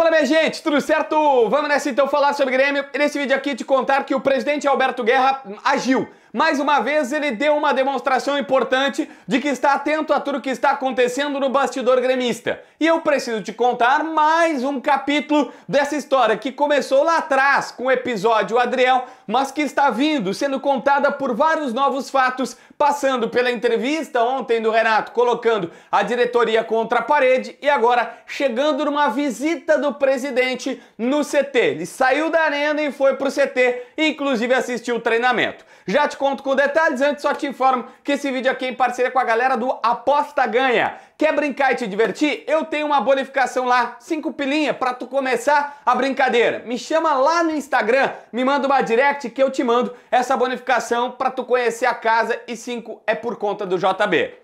Fala minha gente, tudo certo? Vamos nessa então falar sobre Grêmio. E nesse vídeo aqui te contar que o presidente Alberto Guerra agiu. Mais uma vez ele deu uma demonstração importante de que está atento a tudo que está acontecendo no bastidor gremista. E eu preciso te contar mais um capítulo dessa história que começou lá atrás com o episódio Adriel, mas que está vindo sendo contada por vários novos fatos passando pela entrevista ontem do Renato, colocando a diretoria contra a parede e agora chegando numa visita do presidente no CT. Ele saiu da arena e foi pro CT, inclusive assistiu o treinamento. Já te conto com detalhes, antes só te informo que esse vídeo aqui é em parceria com a galera do Aposta Ganha. Quer brincar e te divertir? Eu tenho uma bonificação lá, 5 pilinha, pra tu começar a brincadeira. Me chama lá no Instagram, me manda uma direct que eu te mando essa bonificação pra tu conhecer a casa e 5 é por conta do JB.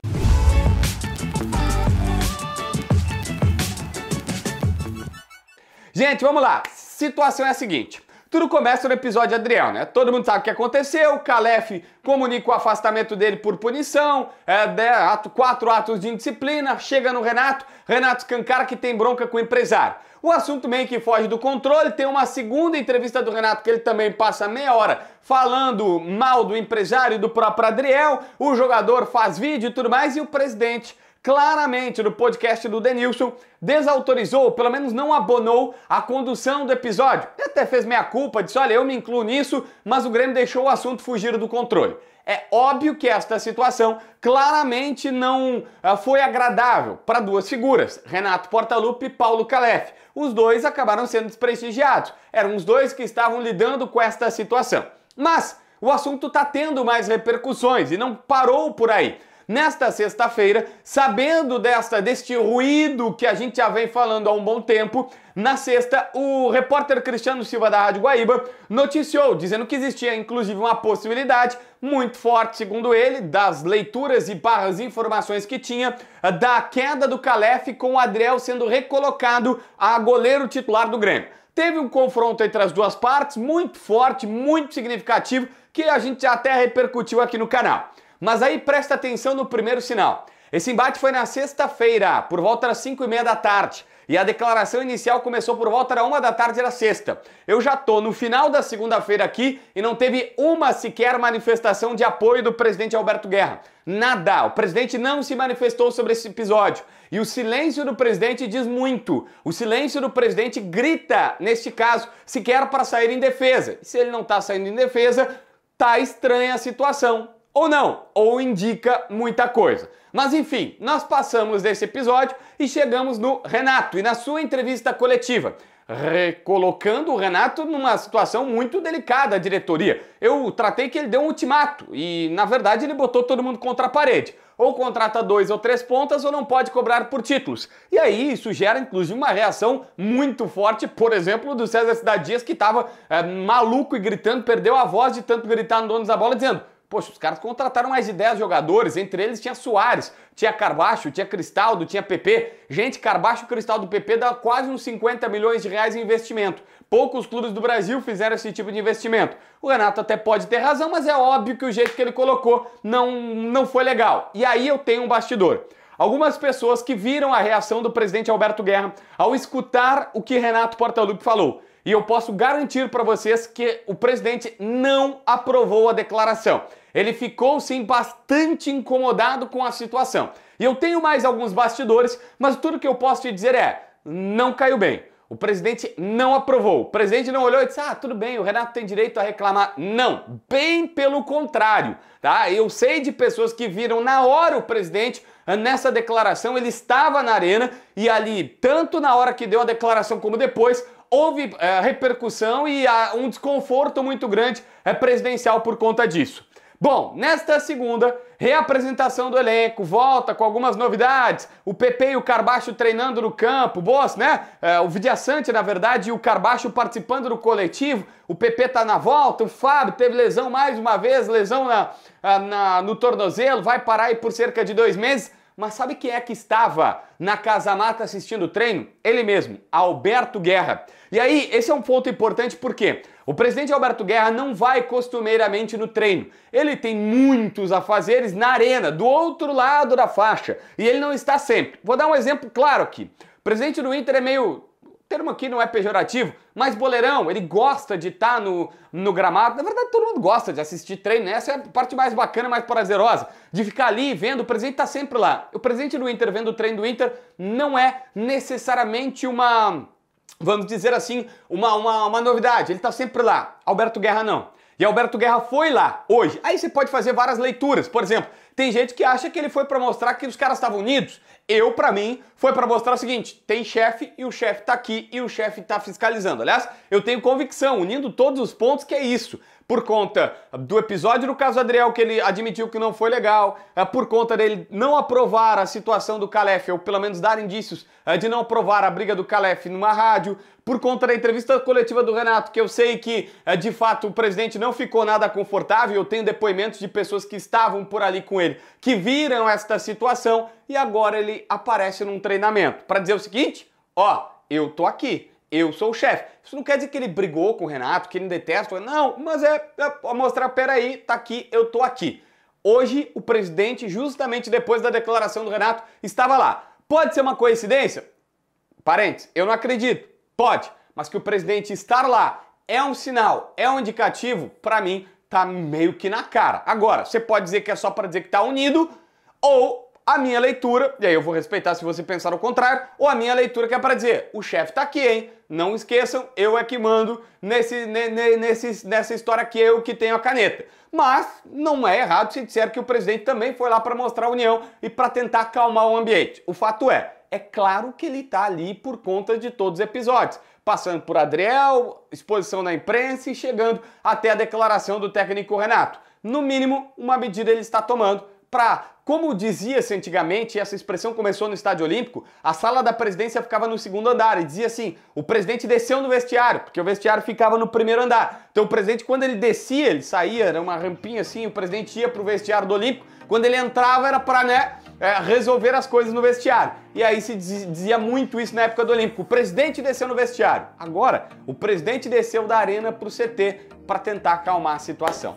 Gente, vamos lá. Situação é a seguinte. Tudo começa no episódio Adriel, né? Todo mundo sabe o que aconteceu. O Calef comunica o afastamento dele por punição, é, de, ato, quatro atos de indisciplina, chega no Renato, Renato escancara que tem bronca com o empresário. O assunto meio que foge do controle, tem uma segunda entrevista do Renato que ele também passa meia hora falando mal do empresário e do próprio Adriel, o jogador faz vídeo e tudo mais, e o presidente claramente no podcast do Denilson, desautorizou, pelo menos não abonou a condução do episódio. Ele até fez meia culpa, disse: olha, eu me incluo nisso, mas o Grêmio deixou o assunto fugir do controle. É óbvio que esta situação claramente não ah, foi agradável para duas figuras, Renato Portaluppi e Paulo Calef. Os dois acabaram sendo desprestigiados. Eram os dois que estavam lidando com esta situação. Mas o assunto está tendo mais repercussões e não parou por aí nesta sexta-feira, sabendo desta deste ruído que a gente já vem falando há um bom tempo, na sexta, o repórter Cristiano Silva da Rádio Guaíba noticiou, dizendo que existia inclusive uma possibilidade muito forte, segundo ele, das leituras e barras informações que tinha, da queda do Calef com o Adriel sendo recolocado a goleiro titular do Grêmio. Teve um confronto entre as duas partes, muito forte, muito significativo, que a gente até repercutiu aqui no canal. Mas aí presta atenção no primeiro sinal. Esse embate foi na sexta-feira, por volta das 5 e meia da tarde. E a declaração inicial começou por volta da uma da tarde da sexta. Eu já tô no final da segunda-feira aqui e não teve uma sequer manifestação de apoio do presidente Alberto Guerra. Nada. O presidente não se manifestou sobre esse episódio. E o silêncio do presidente diz muito. O silêncio do presidente grita, neste caso, sequer para sair em defesa. E se ele não está saindo em defesa, tá estranha a situação ou não, ou indica muita coisa. Mas enfim, nós passamos desse episódio e chegamos no Renato e na sua entrevista coletiva recolocando o Renato numa situação muito delicada a diretoria. Eu tratei que ele deu um ultimato e, na verdade, ele botou todo mundo contra a parede. Ou contrata dois ou três pontas ou não pode cobrar por títulos. E aí isso gera, inclusive, uma reação muito forte, por exemplo, do César Cidade Dias, que estava é, eh, maluco e gritando, perdeu a voz de tanto gritar no dono da bola, dizendo Poxa, os caras contrataram mais de 10 jogadores, entre eles tinha Soares, tinha Carbacho, tinha Cristaldo, tinha PP. Gente, Carbacho, Cristaldo, PP dá quase uns 50 milhões de reais em investimento. Poucos clubes do Brasil fizeram esse tipo de investimento. O Renato até pode ter razão, mas é óbvio que o jeito que ele colocou não, não foi legal. E aí eu tenho um bastidor. Algumas pessoas que viram a reação do presidente Alberto Guerra ao escutar o que Renato Portaluppi falou e eu posso garantir para vocês que o presidente não aprovou a declaração. Ele ficou sim bastante incomodado com a situação. E eu tenho mais alguns bastidores, mas tudo que eu posso te dizer é: não caiu bem. O presidente não aprovou. O presidente não olhou e disse: "Ah, tudo bem, o Renato tem direito a reclamar". Não, bem pelo contrário, tá? Eu sei de pessoas que viram na hora o presidente nessa declaração, ele estava na arena e ali, tanto na hora que deu a declaração como depois, houve é, repercussão e ah, um desconforto muito grande é, presidencial por conta disso. Bom, nesta segunda, reapresentação do elenco, volta com algumas novidades, o PP e o Carbacho treinando no campo, boas, né? É, o Vidiaçante, na verdade, e o Carbacho participando do coletivo, o PP tá na volta, o Fábio teve lesão mais uma vez, lesão na, ah, na no tornozelo, vai parar aí por cerca de dois meses, mas sabe quem é que estava na casamata assistindo o treino? Ele mesmo, Alberto Guerra. E aí, esse é um ponto importante porque o presidente Alberto Guerra não vai costumeiramente no treino. Ele tem muitos afazeres na arena, do outro lado da faixa, e ele não está sempre. Vou dar um exemplo claro aqui. O presidente do Inter é meio termo aqui não é pejorativo, mas boleirão, ele gosta de estar tá no, no gramado. Na verdade, todo mundo gosta de assistir treino, né? Essa é a parte mais bacana, mais prazerosa, de ficar ali vendo. O presidente está sempre lá. O presidente do Inter vendo o treino do Inter não é necessariamente uma, vamos dizer assim, uma, uma, uma novidade. Ele está sempre lá. Alberto Guerra não. E Alberto Guerra foi lá hoje. Aí você pode fazer várias leituras. Por exemplo, tem gente que acha que ele foi para mostrar que os caras estavam unidos. Eu, para mim, foi para mostrar o seguinte: tem chefe e o chefe tá aqui e o chefe tá fiscalizando. Aliás, eu tenho convicção, unindo todos os pontos, que é isso por conta do episódio do caso Adriel, que ele admitiu que não foi legal, é, por conta dele não aprovar a situação do Calef, ou pelo menos dar indícios é, de não aprovar a briga do Calef numa rádio, por conta da entrevista coletiva do Renato, que eu sei que é, de fato o presidente não ficou nada confortável, eu tenho depoimentos de pessoas que estavam por ali com ele, que viram esta situação e agora ele aparece num treinamento para dizer o seguinte: ó, eu tô aqui eu sou o chefe. Isso não quer dizer que ele brigou com o Renato, que ele detesta, não, mas é, é mostrar, peraí, tá aqui, eu tô aqui. Hoje, o presidente, justamente depois da declaração do Renato, estava lá. Pode ser uma coincidência? Parentes, eu não acredito. Pode, mas que o presidente estar lá é um sinal, é um indicativo, para mim, tá meio que na cara. Agora, você pode dizer que é só para dizer que tá unido, ou a minha leitura, e aí eu vou respeitar se você pensar o contrário, ou a minha leitura que é para dizer, o chefe tá aqui, hein? Não esqueçam, eu é que mando nesse, nesse, nessa história que eu que tenho a caneta. Mas não é errado se disser que o presidente também foi lá para mostrar a união e para tentar acalmar o ambiente. O fato é, é claro que ele tá ali por conta de todos os episódios, passando por Adriel, exposição na imprensa e chegando até a declaração do técnico Renato. No mínimo, uma medida ele está tomando para, como dizia-se antigamente, essa expressão começou no Estádio Olímpico, a sala da presidência ficava no segundo andar e dizia assim: o presidente desceu no vestiário, porque o vestiário ficava no primeiro andar. Então o presidente, quando ele descia, ele saía, era uma rampinha assim, o presidente ia pro vestiário do Olímpico, quando ele entrava era para, né, é, resolver as coisas no vestiário. E aí se dizia muito isso na época do Olímpico. O presidente desceu no vestiário. Agora, o presidente desceu da arena pro CT para tentar acalmar a situação.